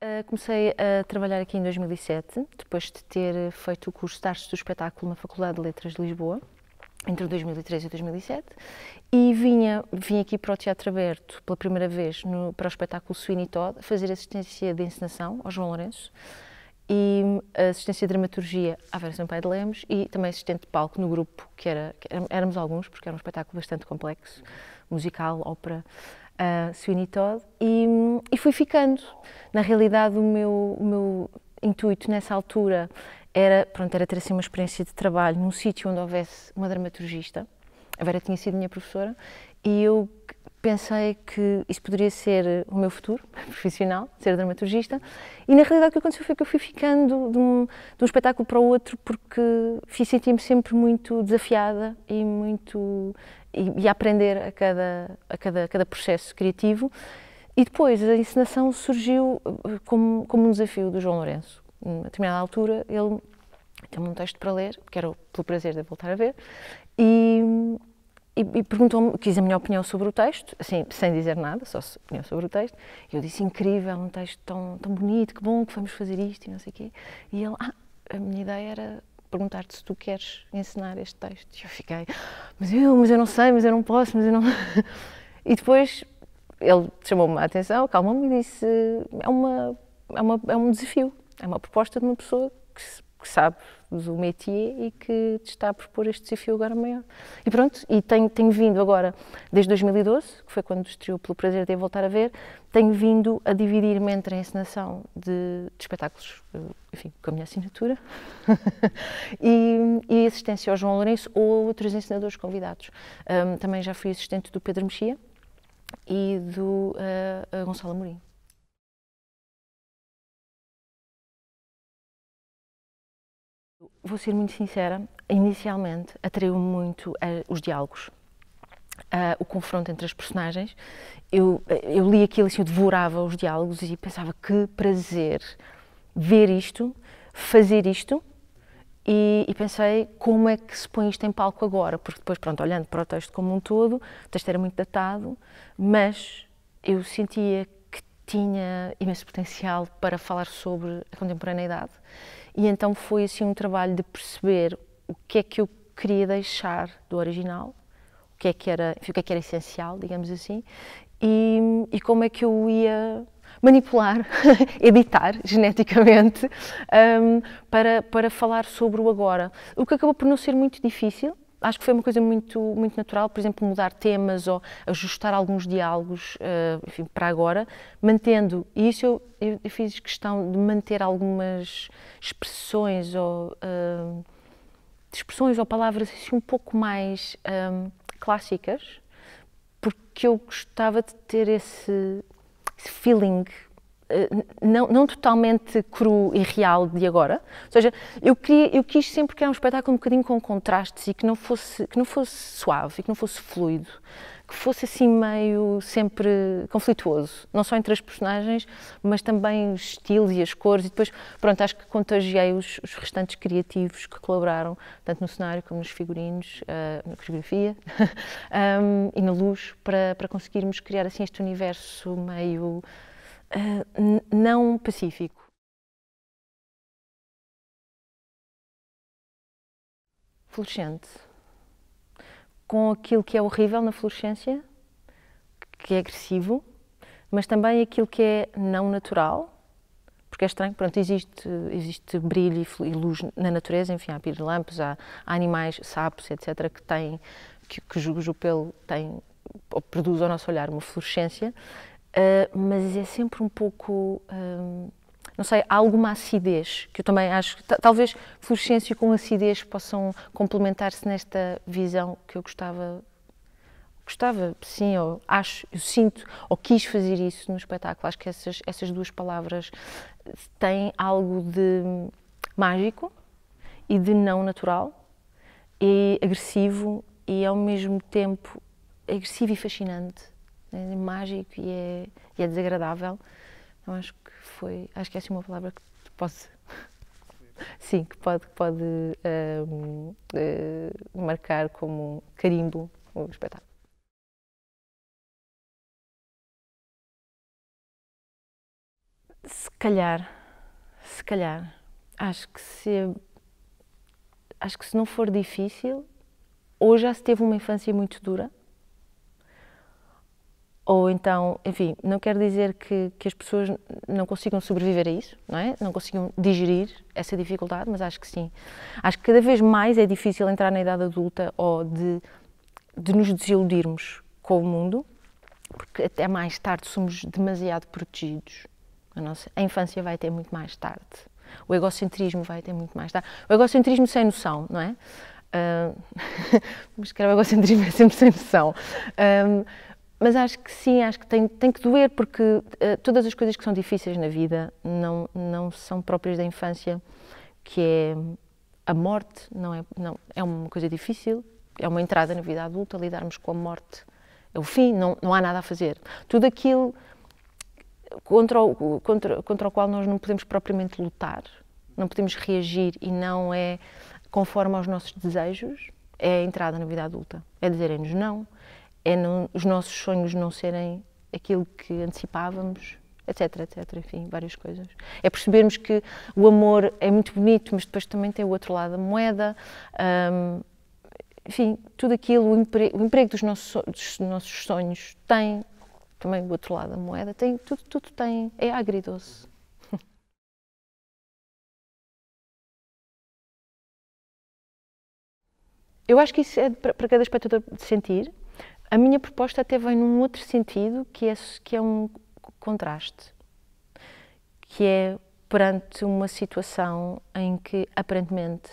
Ah, comecei a trabalhar aqui em 2007, depois de ter feito o curso de artes do espetáculo na Faculdade de Letras de Lisboa, entre 2003 e 2007, e vinha, vim aqui para o Teatro Aberto pela primeira vez no, para o espetáculo Sweeney Todd, fazer assistência de encenação ao João Lourenço e hum, assistência de dramaturgia à Vera Sampaio de Lemos e também assistente de palco no grupo, que, era, que éramos alguns, porque era um espetáculo bastante complexo, musical, ópera a Sweeney Todd, e, e, fui ficando. Na realidade, o meu, o meu intuito nessa altura era, pronto, era ter assim uma experiência de trabalho num sítio onde houvesse uma dramaturgista. A Vera tinha sido minha professora e eu pensei que isso poderia ser o meu futuro profissional, ser dramaturgista, e na realidade o que aconteceu foi que eu fui ficando de um, de um espetáculo para o outro porque senti-me sempre muito desafiada e muito e, e a aprender a cada, a cada, a cada processo criativo. E depois a encenação surgiu eh, como, como um desafio do João Lourenço. A determinada altura ele tinha um texto para ler, que era pelo prazer de voltar a ver, e, e, e perguntou-me, quis a minha opinião sobre o texto, assim, sem dizer nada, só opinião sobre o texto. E eu disse: incrível, um texto tão, tão bonito, que bom que vamos fazer isto e não sei o quê. E ele: ah, a minha ideia era perguntar-te se tu queres ensinar este texto. E eu fiquei: mas eu, mas eu não sei, mas eu não posso, mas eu não. e depois ele chamou-me a atenção, calmou-me e disse: é, uma, é, uma, é um desafio, é uma proposta de uma pessoa que se que sabe do métier e que te está a propor este desafio agora maior. E pronto, e tenho, tenho vindo agora, desde 2012, que foi quando estreou pelo prazer de voltar a ver, tenho vindo a dividir-me entre a encenação de, de, espetáculos, eh, enfim, com a minha assinatura, e, e, assistência ao João Lourenço ou outros encenadores convidados. Um, também já fui assistente do Pedro Mexia e do uh, Gonçalo Amorim. vou ser muito sincera, inicialmente atraiu-me muito eh, os diálogos. Eh, o confronto entre as personagens. Eu, eh, eu li aquilo assim, eu devorava os diálogos e pensava que prazer ver isto, fazer isto. E, e, pensei como é que se põe isto em palco agora, porque depois, pronto, olhando para o texto como um todo, o texto era muito datado, mas eu sentia que tinha imenso potencial para falar sobre a contemporaneidade e então foi assim um trabalho de perceber o que é que eu queria deixar do original, o que é que era, enfim, o que é que era essencial, digamos assim, e, e como é que eu ia manipular, editar geneticamente um, para, para falar sobre o agora. O que acabou por não ser muito difícil, acho que foi uma coisa muito, muito natural, por exemplo, mudar temas ou ajustar alguns diálogos uh, enfim, para agora, mantendo, e isso eu, eu, fiz questão de manter algumas expressões ou, uh, expressões ou palavras assim, um pouco mais um, eh, clássicas, porque eu gostava de ter esse, esse feeling eh, não, não, totalmente cru e real de agora. Ou seja, eu, queria, eu quis sempre criar um espetáculo um bocadinho com contrastes e que não fosse, que não fosse suave, que não fosse fluido, que fosse assim meio sempre conflituoso, não só entre as personagens, mas também os estilos e as cores. E depois, pronto, acho que contagiei os, os restantes criativos que colaboraram, tanto no cenário como nos figurinos, uh, na coreografia um, e na luz, para, para conseguirmos criar assim este universo meio ah, não pacífico. Florescente. Com aquilo que é horrível na fluorescência, que é agressivo, mas também aquilo que é não natural, porque é estranho, pronto, existe, existe brilho e luz na natureza, enfim, há pirilampos, há, há animais, sapos, etc., que têm, que, que o pelo tem, produz ao nosso olhar uma fluorescência, ah, mas é sempre um pouco, hum, não sei, há alguma acidez, que eu também acho, talvez fluorescência com acidez possam complementar-se nesta visão que eu gostava gostava, sim, eu acho, eu sinto, ou quis fazer isso no espetáculo. Acho que essas, essas duas palavras têm algo de mágico e de não natural, e agressivo, e ao mesmo tempo agressivo e fascinante é mágico e é, e é desagradável. Então acho que foi, acho que essa é uma palavra que posso Sim, que pode, pode uh, marcar como carimbo o espetáculo. Se calhar, se calhar, acho que se acho que se não for difícil, ou já se teve uma infância muito dura, ou então, enfim, não quero dizer que, que as pessoas não consigam sobreviver a isso, não é? Não consigam digerir essa dificuldade, mas acho que sim. Acho que cada vez mais é difícil entrar na idade adulta ou de, de nos desiludirmos com o mundo, porque até mais tarde somos demasiado protegidos. A, nossa, a infância vai ter muito mais tarde. O egocentrismo vai ter muito mais tarde. O egocentrismo sem noção, não é? Uh, mas que o egocentrismo é sempre sem noção. Um, ah, mas acho que sim, acho que tem, tem que doer, porque uh, todas as coisas que são difíceis na vida não, não são próprias da infância, que é a morte, não é, não, é uma coisa difícil, é uma entrada na vida adulta, lidarmos com a morte é o fim, não, não há nada a fazer. Tudo aquilo contra o, contra, contra o qual nós não podemos propriamente lutar, não podemos reagir e não é conforme aos nossos desejos, é a entrada na vida adulta. É dizerem-nos não, é não, os nossos sonhos não serem aquilo que antecipávamos, etc, etc, enfim, várias coisas. É percebermos que o amor é muito bonito, mas depois também tem o outro lado da moeda, hum, enfim, tudo aquilo, o, empre, o emprego dos nossos, dos nossos sonhos tem também o outro lado da moeda, tem, tudo, tudo tem, é agridoce. Eu acho que isso é para cada espectador sentir, a minha proposta até vem num outro sentido, que é, que é um contraste, que é perante uma situação em que, aparentemente,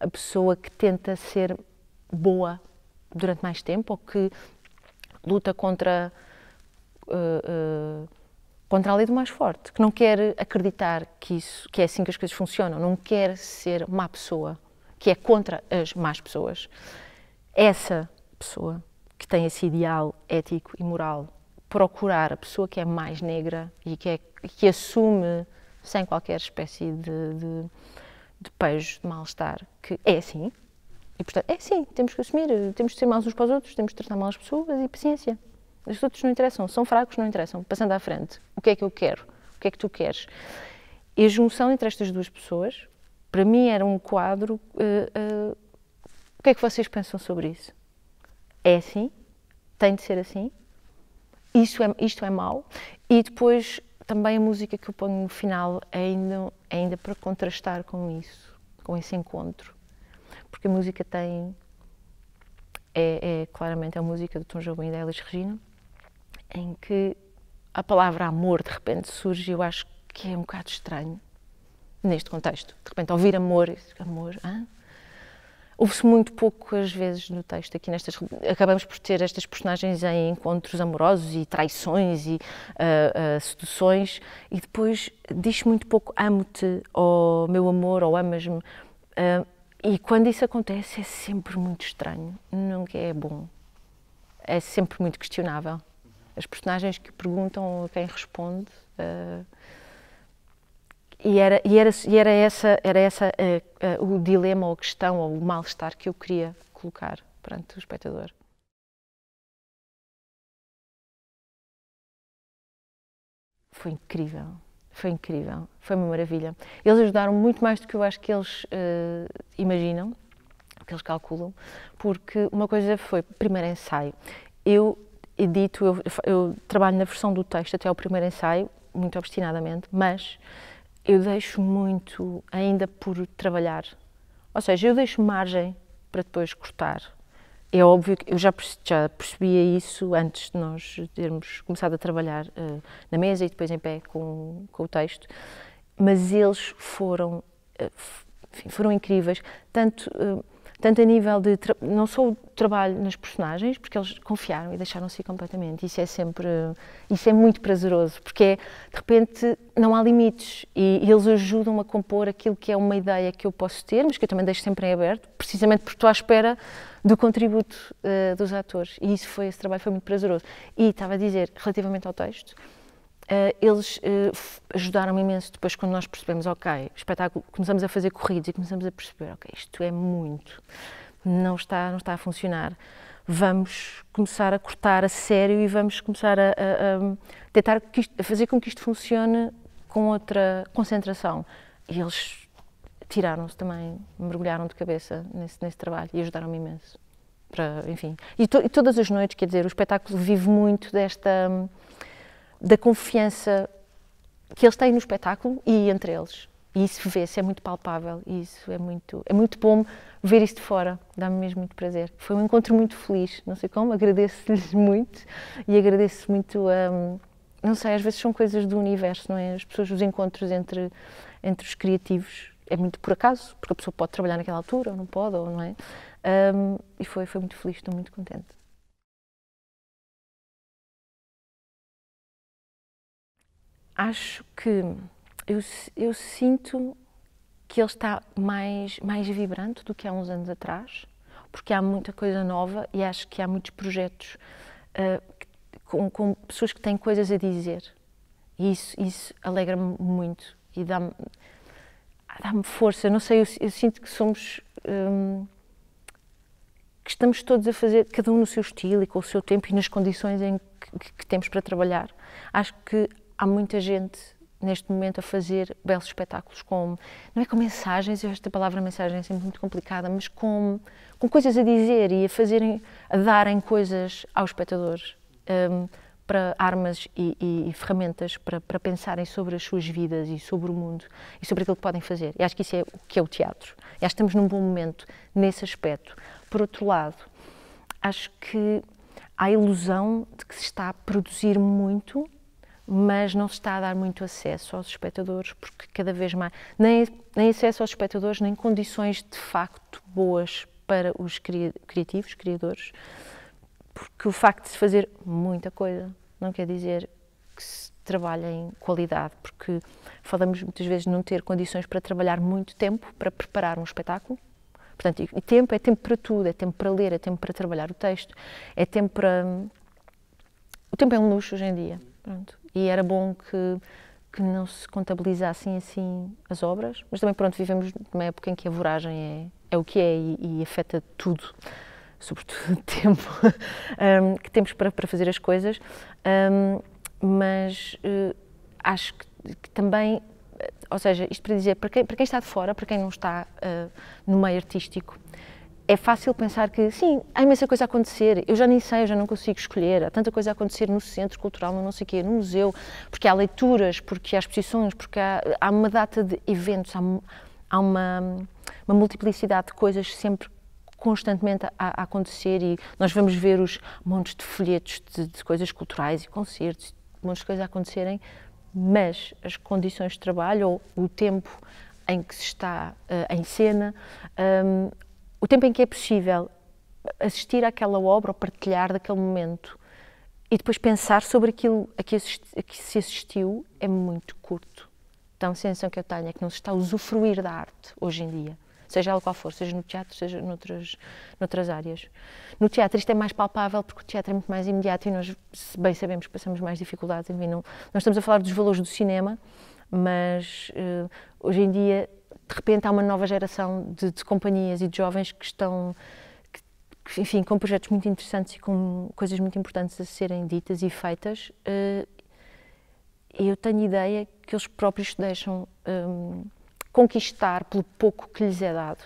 a pessoa que tenta ser boa durante mais tempo ou que luta contra, uh, uh, contra a lei do mais forte, que não quer acreditar que, isso, que é assim que as coisas funcionam, não quer ser má pessoa, que é contra as más pessoas, essa pessoa que tem esse ideal ético e moral, procurar a pessoa que é mais negra e que, é, que assume sem qualquer espécie de, de, de pejo, de mal-estar, que é assim. E, portanto, é assim, temos que assumir, temos de ser maus uns para os outros, temos de tratar mal as pessoas e paciência. Os outros não interessam, são fracos, não interessam. Passando à frente, o que é que eu quero? O que é que tu queres? E a junção entre estas duas pessoas, para mim, era um quadro. Uh, uh, o que é que vocês pensam sobre isso? é assim, tem de ser assim, isto é, isto é mau. E depois também a música que eu ponho no final é ainda, é ainda para contrastar com isso, com esse encontro. Porque a música tem. É, é claramente a música do Tom Jobim e da Elis Regina, em que a palavra amor de repente surge, eu acho que é um bocado estranho neste contexto. De repente, ouvir amor, amor, hã? ouve-se muito pouco às vezes no texto aqui nestas acabamos por ter estas personagens em encontros amorosos e traições e uh, uh, seduções e depois diz muito pouco amo-te ou meu amor ou amas-me uh, e quando isso acontece é sempre muito estranho nunca é bom é sempre muito questionável as personagens que perguntam quem responde e era, e era, e era essa, era essa uh, uh, o dilema ou a questão ou o mal-estar que eu queria colocar perante o espectador. Foi incrível, foi incrível, foi uma maravilha. Eles ajudaram muito mais do que eu acho que eles uh, imaginam, que eles calculam, porque uma coisa foi, primeiro ensaio, eu edito, eu, eu trabalho na versão do texto até ao primeiro ensaio, muito obstinadamente, mas eu deixo muito ainda por trabalhar. Ou seja, eu deixo margem para depois cortar. É óbvio que eu já, já percebia isso antes de nós termos começado a trabalhar uh, na mesa e depois em pé com, com o texto, mas eles foram, uh, foram incríveis. Tanto uh, tanto a nível de, não só o trabalho nas personagens, porque eles confiaram e deixaram-se completamente, isso é sempre, isso é muito prazeroso, porque é, de repente não há limites e, e eles ajudam a compor aquilo que é uma ideia que eu posso ter, mas que eu também deixo sempre em aberto, precisamente porque estou à espera do contributo uh, dos atores e isso foi, esse trabalho foi muito prazeroso. E estava a dizer, relativamente ao texto, Uh, eles uh, ajudaram-me imenso depois quando nós percebemos, ok, espetáculo, começamos a fazer corridos e começamos a perceber, ok, isto é muito, não está, não está a funcionar, vamos começar a cortar a sério e vamos começar a, a, a tentar isto, a fazer com que isto funcione com outra concentração. E eles tiraram-se também, mergulharam de cabeça nesse, nesse trabalho e ajudaram-me imenso. Para, enfim, e, to, e todas as noites, quer dizer, o espetáculo vive muito desta da confiança que eles têm no espetáculo e entre eles. E isso vê-se, é muito palpável, e isso é muito, é muito bom ver isso de fora, dá-me mesmo muito prazer. Foi um encontro muito feliz, não sei como, agradeço-lhes muito e agradeço muito a. Um, não sei, às vezes são coisas do universo, não é? As pessoas, os encontros entre, entre os criativos, é muito por acaso, porque a pessoa pode trabalhar naquela altura ou não pode, ou não é? Um, e foi, foi muito feliz, estou muito contente. acho que eu, eu sinto que ele está mais, mais vibrante do que há uns anos atrás, porque há muita coisa nova e acho que há muitos projetos uh, com, com, pessoas que têm coisas a dizer. E isso, isso alegra-me muito e dá-me dá força. Não sei, eu, eu sinto que somos. Um, que estamos todos a fazer, cada um no seu estilo e com o seu tempo e nas condições em que, que, que temos para trabalhar. Acho que há muita gente neste momento a fazer belos espetáculos com, não é com mensagens, esta palavra mensagem é sempre muito complicada, mas com, com coisas a dizer e a fazerem, a darem coisas aos espectadores, um, para armas e, e, e ferramentas para, para, pensarem sobre as suas vidas e sobre o mundo e sobre aquilo que podem fazer. E acho que isso é o que é o teatro. E acho que estamos num bom momento nesse aspecto. Por outro lado, acho que há a ilusão de que se está a produzir muito mas não se está a dar muito acesso aos espectadores, porque cada vez mais, nem, nem acesso aos espectadores, nem condições de facto boas para os cri, criativos, criadores, porque o facto de se fazer muita coisa não quer dizer que se trabalha em qualidade, porque falamos muitas vezes de não ter condições para trabalhar muito tempo para preparar um espetáculo, Portanto, e tempo é tempo para tudo, é tempo para ler, é tempo para trabalhar o texto, é tempo para. O tempo é um luxo hoje em dia. Pronto e era bom que que não se contabilizassem assim as obras, mas também pronto vivemos numa época em que a voragem é, é o que é e, e afeta tudo, sobretudo o tempo um, que temos para, para fazer as coisas, um, mas uh, acho que, que, também, eh, ou seja, isto para dizer, para quem, para quem está de fora, para quem não está uh, no meio artístico, é fácil pensar que, sim, há imensa coisa a acontecer, eu já nem sei, eu já não consigo escolher, há tanta coisa a acontecer no centro cultural, no não sei o quê, no museu, porque há leituras, porque há exposições, porque há, há uma data de eventos, há, há uma, uma, multiplicidade de coisas sempre constantemente a, a, acontecer e nós vamos ver os montes de folhetos de, de coisas culturais e concertos, montes de coisas a acontecerem, mas as condições de trabalho ou o tempo em que se está uh, em cena um, o tempo em que é possível assistir àquela obra ou partilhar daquele momento e depois pensar sobre aquilo a que, assisti, a que se assistiu é muito curto. Então, a sensação que eu tenho é que não se está a usufruir da arte hoje em dia, seja ela qual for, seja no teatro, seja noutras, noutras áreas. No teatro isto é mais palpável porque o teatro é muito mais imediato e nós bem sabemos que passamos mais dificuldades. Enfim, não, nós estamos a falar dos valores do cinema, mas uh, hoje em dia de repente há uma nova geração de, de companhias e de jovens que estão que, enfim, com projetos muito interessantes e com coisas muito importantes a serem ditas e feitas, uh, eu tenho ideia que eles próprios se deixam um, conquistar pelo pouco que lhes é dado.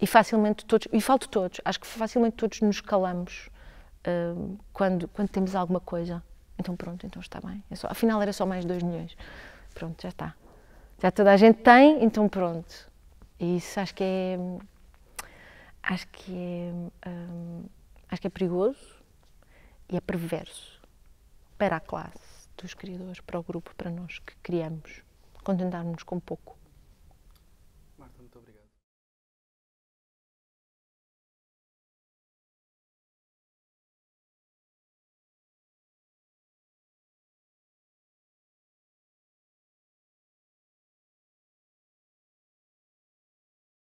E facilmente todos, e falo de todos, acho que facilmente todos nos calamos hum, quando, quando temos alguma coisa. Então pronto, então está bem. É só, afinal era só mais 2 milhões. Pronto, já está. Já toda a gente tem, então pronto. E isso acho que é. Acho que é. Hum, acho que é perigoso e é perverso para a classe dos criadores, para o grupo, para nós que criamos, contentarmos com pouco.